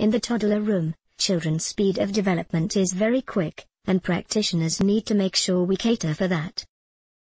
In the toddler room, children's speed of development is very quick, and practitioners need to make sure we cater for that.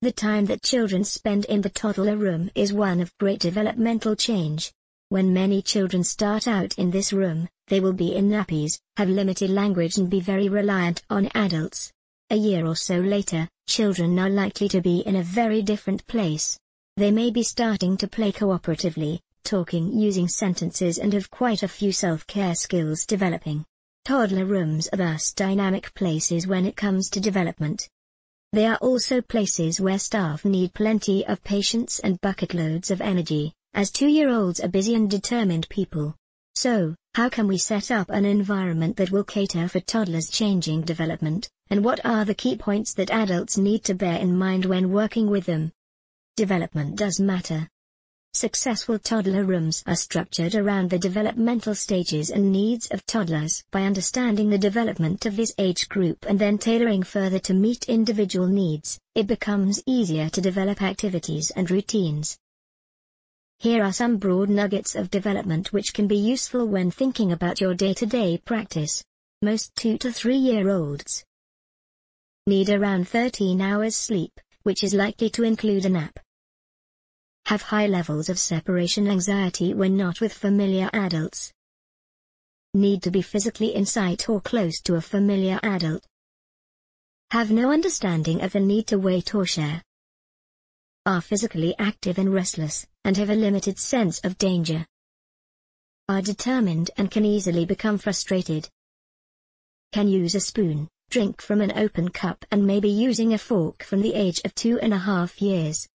The time that children spend in the toddler room is one of great developmental change. When many children start out in this room, they will be in nappies, have limited language and be very reliant on adults. A year or so later, children are likely to be in a very different place. They may be starting to play cooperatively, talking using sentences and have quite a few self-care skills developing. Toddler rooms are thus dynamic places when it comes to development. They are also places where staff need plenty of patience and bucket loads of energy, as two-year-olds are busy and determined people. So, how can we set up an environment that will cater for toddlers' changing development, and what are the key points that adults need to bear in mind when working with them? Development does matter. Successful toddler rooms are structured around the developmental stages and needs of toddlers. By understanding the development of this age group and then tailoring further to meet individual needs, it becomes easier to develop activities and routines. Here are some broad nuggets of development which can be useful when thinking about your day-to-day practice. Most 2 to 3 year olds need around 13 hours sleep, which is likely to include a nap have high levels of separation anxiety when not with familiar adults. Need to be physically in sight or close to a familiar adult. Have no understanding of the need to wait or share. Are physically active and restless, and have a limited sense of danger. Are determined and can easily become frustrated. Can use a spoon, drink from an open cup and may be using a fork from the age of two and a half years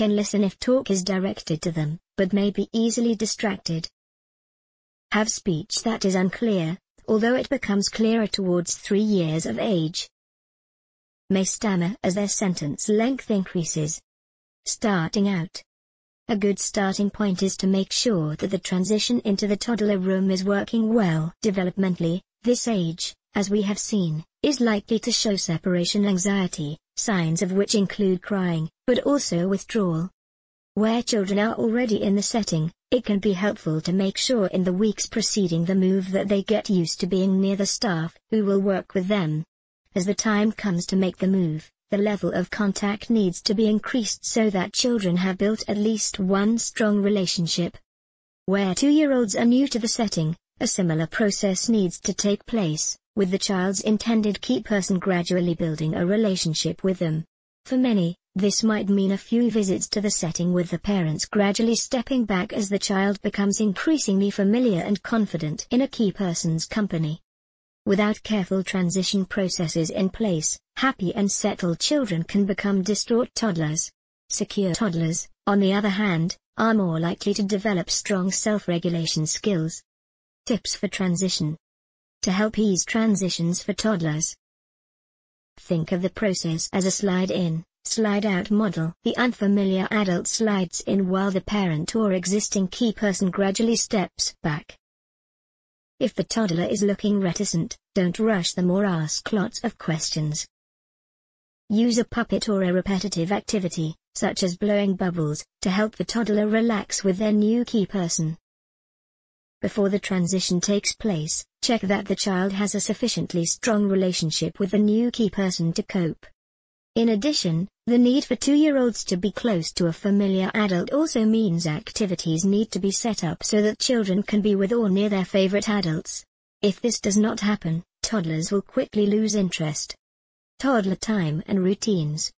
can listen if talk is directed to them, but may be easily distracted. Have speech that is unclear, although it becomes clearer towards three years of age. May stammer as their sentence length increases. Starting out. A good starting point is to make sure that the transition into the toddler room is working well. Developmentally, this age, as we have seen, is likely to show separation anxiety, signs of which include crying, but also withdrawal. Where children are already in the setting, it can be helpful to make sure in the weeks preceding the move that they get used to being near the staff who will work with them. As the time comes to make the move, the level of contact needs to be increased so that children have built at least one strong relationship. Where two-year-olds are new to the setting, a similar process needs to take place, with the child's intended key person gradually building a relationship with them. For many, this might mean a few visits to the setting with the parents gradually stepping back as the child becomes increasingly familiar and confident in a key person's company. Without careful transition processes in place, happy and settled children can become distraught toddlers. Secure toddlers, on the other hand, are more likely to develop strong self-regulation skills. Tips for transition to help ease transitions for toddlers. Think of the process as a slide-in, slide-out model. The unfamiliar adult slides in while the parent or existing key person gradually steps back. If the toddler is looking reticent, don't rush them or ask lots of questions. Use a puppet or a repetitive activity, such as blowing bubbles, to help the toddler relax with their new key person. Before the transition takes place, check that the child has a sufficiently strong relationship with the new key person to cope. In addition, the need for two-year-olds to be close to a familiar adult also means activities need to be set up so that children can be with or near their favorite adults. If this does not happen, toddlers will quickly lose interest. Toddler time and routines.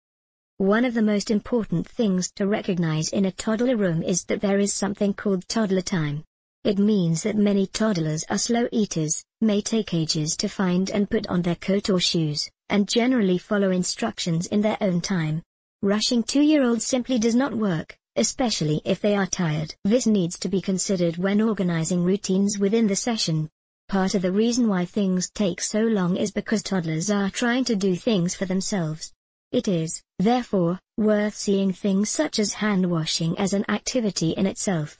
One of the most important things to recognize in a toddler room is that there is something called toddler time. It means that many toddlers are slow eaters, may take ages to find and put on their coat or shoes, and generally follow instructions in their own time. Rushing two-year-olds simply does not work, especially if they are tired. This needs to be considered when organizing routines within the session. Part of the reason why things take so long is because toddlers are trying to do things for themselves. It is, therefore, worth seeing things such as hand washing as an activity in itself,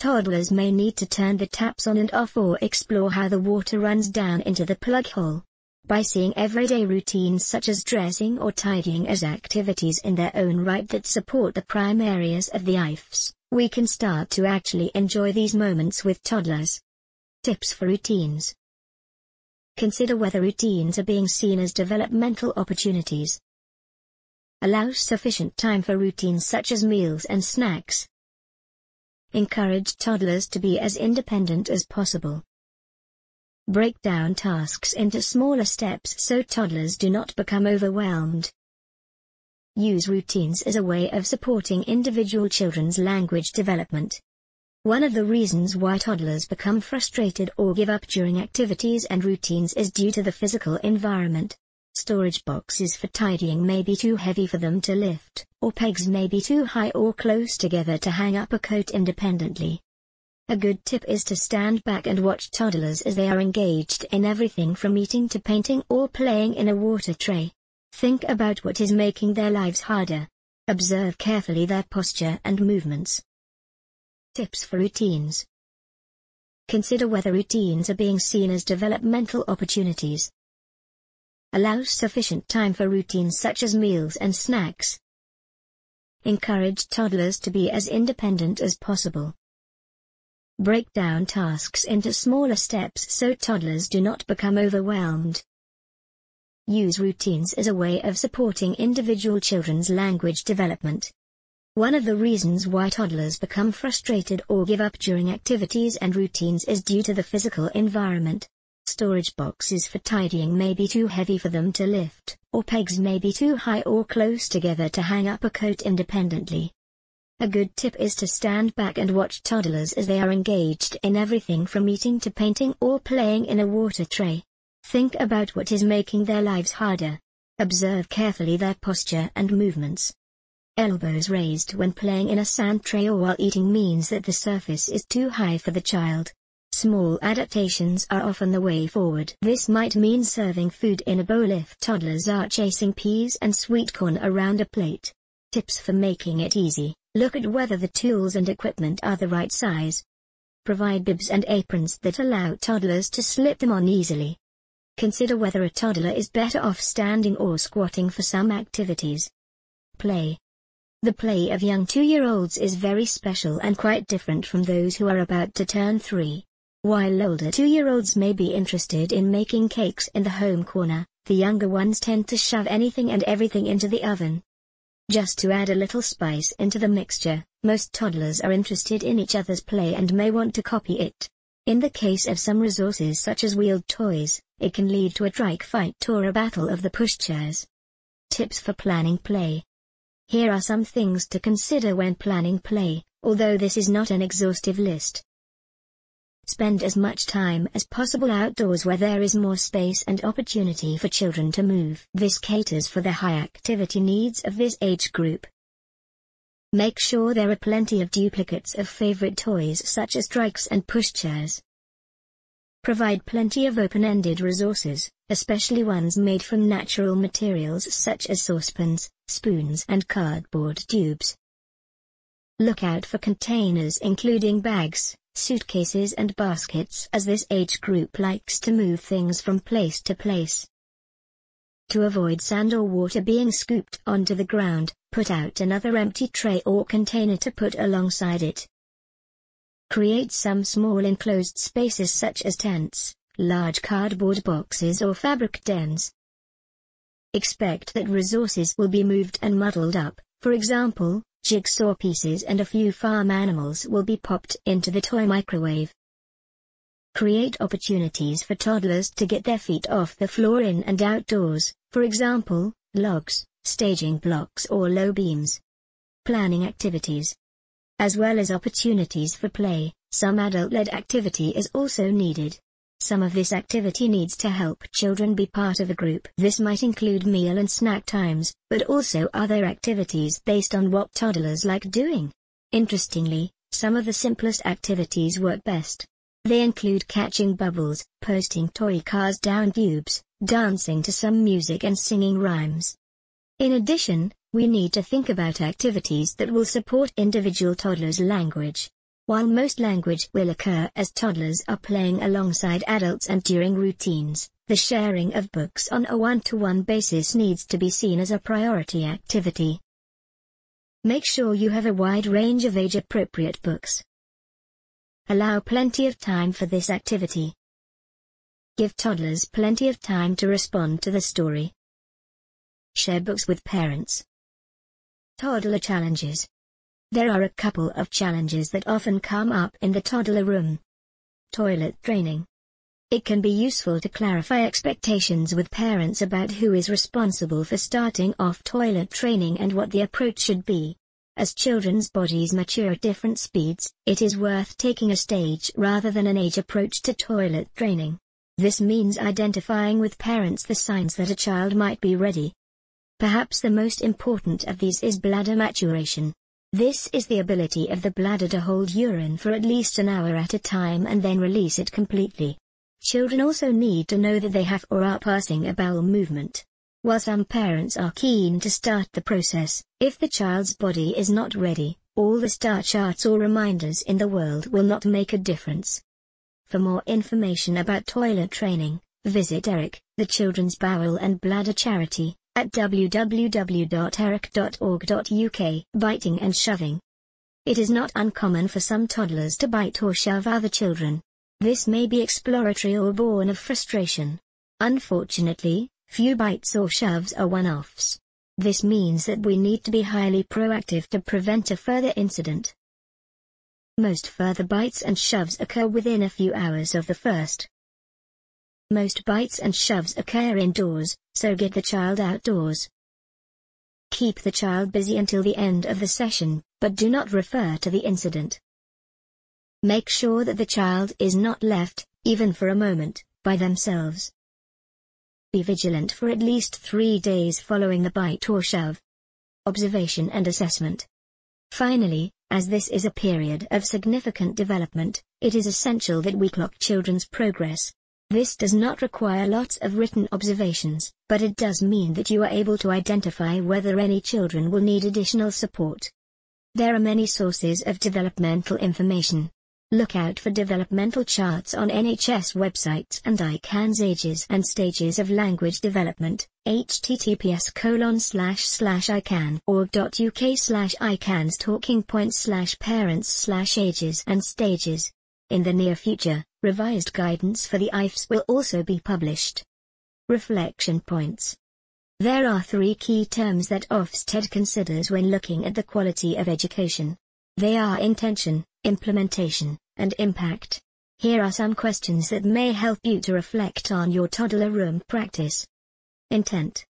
Toddlers may need to turn the taps on and off or explore how the water runs down into the plug hole. By seeing everyday routines such as dressing or tidying as activities in their own right that support the prime areas of the IFS, we can start to actually enjoy these moments with toddlers. Tips for routines. Consider whether routines are being seen as developmental opportunities. Allow sufficient time for routines such as meals and snacks, encourage toddlers to be as independent as possible. Break down tasks into smaller steps so toddlers do not become overwhelmed. Use routines as a way of supporting individual children's language development. One of the reasons why toddlers become frustrated or give up during activities and routines is due to the physical environment. Storage boxes for tidying may be too heavy for them to lift, or pegs may be too high or close together to hang up a coat independently. A good tip is to stand back and watch toddlers as they are engaged in everything from eating to painting or playing in a water tray. Think about what is making their lives harder. Observe carefully their posture and movements. Tips for routines. Consider whether routines are being seen as developmental opportunities, Allow sufficient time for routines such as meals and snacks. Encourage toddlers to be as independent as possible. Break down tasks into smaller steps so toddlers do not become overwhelmed. Use routines as a way of supporting individual children's language development. One of the reasons why toddlers become frustrated or give up during activities and routines is due to the physical environment storage boxes for tidying may be too heavy for them to lift, or pegs may be too high or close together to hang up a coat independently. A good tip is to stand back and watch toddlers as they are engaged in everything from eating to painting or playing in a water tray. Think about what is making their lives harder. Observe carefully their posture and movements. Elbows raised when playing in a sand tray or while eating means that the surface is too high for the child, Small adaptations are often the way forward. This might mean serving food in a bowl if toddlers are chasing peas and sweet corn around a plate. Tips for making it easy. Look at whether the tools and equipment are the right size. Provide bibs and aprons that allow toddlers to slip them on easily. Consider whether a toddler is better off standing or squatting for some activities. Play. The play of young two-year-olds is very special and quite different from those who are about to turn three. While older two-year-olds may be interested in making cakes in the home corner, the younger ones tend to shove anything and everything into the oven. Just to add a little spice into the mixture, most toddlers are interested in each other's play and may want to copy it. In the case of some resources such as wheeled toys, it can lead to a trike fight or a battle of the pushchairs. Tips for planning play. Here are some things to consider when planning play, although this is not an exhaustive list. Spend as much time as possible outdoors where there is more space and opportunity for children to move. This caters for the high activity needs of this age group. Make sure there are plenty of duplicates of favorite toys such as trikes and pushchairs. Provide plenty of open-ended resources, especially ones made from natural materials such as saucepans, spoons and cardboard tubes. Look out for containers including bags, suitcases and baskets as this age group likes to move things from place to place. To avoid sand or water being scooped onto the ground, put out another empty tray or container to put alongside it. Create some small enclosed spaces such as tents, large cardboard boxes or fabric dens. Expect that resources will be moved and muddled up, for example, jigsaw pieces and a few farm animals will be popped into the toy microwave. Create opportunities for toddlers to get their feet off the floor in and outdoors, for example, logs, staging blocks or low beams. Planning activities. As well as opportunities for play, some adult-led activity is also needed. Some of this activity needs to help children be part of a group. This might include meal and snack times, but also other activities based on what toddlers like doing. Interestingly, some of the simplest activities work best. They include catching bubbles, posting toy cars down tubes, dancing to some music and singing rhymes. In addition, we need to think about activities that will support individual toddlers' language. While most language will occur as toddlers are playing alongside adults and during routines, the sharing of books on a one-to-one basis needs to be seen as a priority activity. Make sure you have a wide range of age-appropriate books. Allow plenty of time for this activity. Give toddlers plenty of time to respond to the story. Share books with parents. Toddler challenges. There are a couple of challenges that often come up in the toddler room. Toilet training. It can be useful to clarify expectations with parents about who is responsible for starting off toilet training and what the approach should be. As children's bodies mature at different speeds, it is worth taking a stage rather than an age approach to toilet training. This means identifying with parents the signs that a child might be ready. Perhaps the most important of these is bladder maturation. This is the ability of the bladder to hold urine for at least an hour at a time and then release it completely. Children also need to know that they have or are passing a bowel movement. While some parents are keen to start the process, if the child's body is not ready, all the star charts or reminders in the world will not make a difference. For more information about toilet training, visit ERIC, the Children's Bowel and Bladder Charity at www.eric.org.uk. Biting and shoving. It is not uncommon for some toddlers to bite or shove other children. This may be exploratory or born of frustration. Unfortunately, few bites or shoves are one-offs. This means that we need to be highly proactive to prevent a further incident. Most further bites and shoves occur within a few hours of the first. Most bites and shoves occur indoors, so get the child outdoors. Keep the child busy until the end of the session, but do not refer to the incident. Make sure that the child is not left, even for a moment, by themselves. Be vigilant for at least three days following the bite or shove. Observation and assessment. Finally, as this is a period of significant development, it is essential that we clock children's progress, this does not require lots of written observations, but it does mean that you are able to identify whether any children will need additional support. There are many sources of developmental information. Look out for developmental charts on NHS websites and ICANN's Ages and Stages of Language Development, https colon slash slash icann.org.uk slash icanns talking points slash parents slash ages and stages. In the near future, revised guidance for the IFES will also be published. Reflection points. There are three key terms that Ofsted considers when looking at the quality of education. They are intention, implementation, and impact. Here are some questions that may help you to reflect on your toddler room practice. Intent.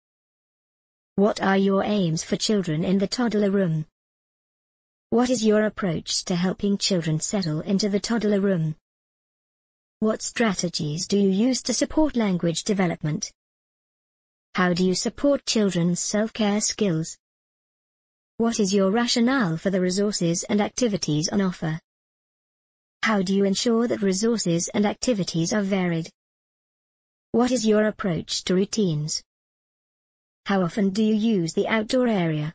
What are your aims for children in the toddler room? What is your approach to helping children settle into the toddler room? What strategies do you use to support language development? How do you support children's self-care skills? What is your rationale for the resources and activities on offer? How do you ensure that resources and activities are varied? What is your approach to routines? How often do you use the outdoor area?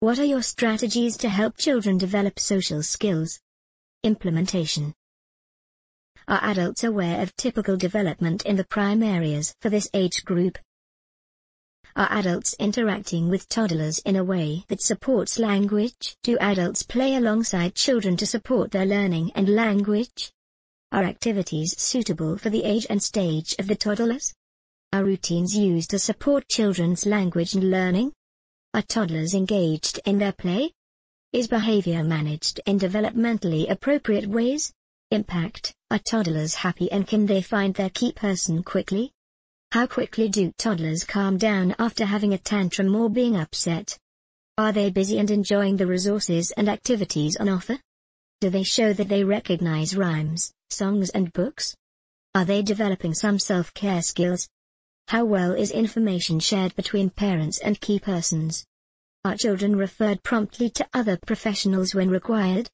What are your strategies to help children develop social skills? Implementation Are adults aware of typical development in the prime areas for this age group? Are adults interacting with toddlers in a way that supports language? Do adults play alongside children to support their learning and language? Are activities suitable for the age and stage of the toddlers? Are routines used to support children's language and learning? Are toddlers engaged in their play? Is behavior managed in developmentally appropriate ways? Impact Are toddlers happy and can they find their key person quickly? How quickly do toddlers calm down after having a tantrum or being upset? Are they busy and enjoying the resources and activities on offer? Do they show that they recognize rhymes, songs, and books? Are they developing some self care skills? How well is information shared between parents and key persons? Are children referred promptly to other professionals when required?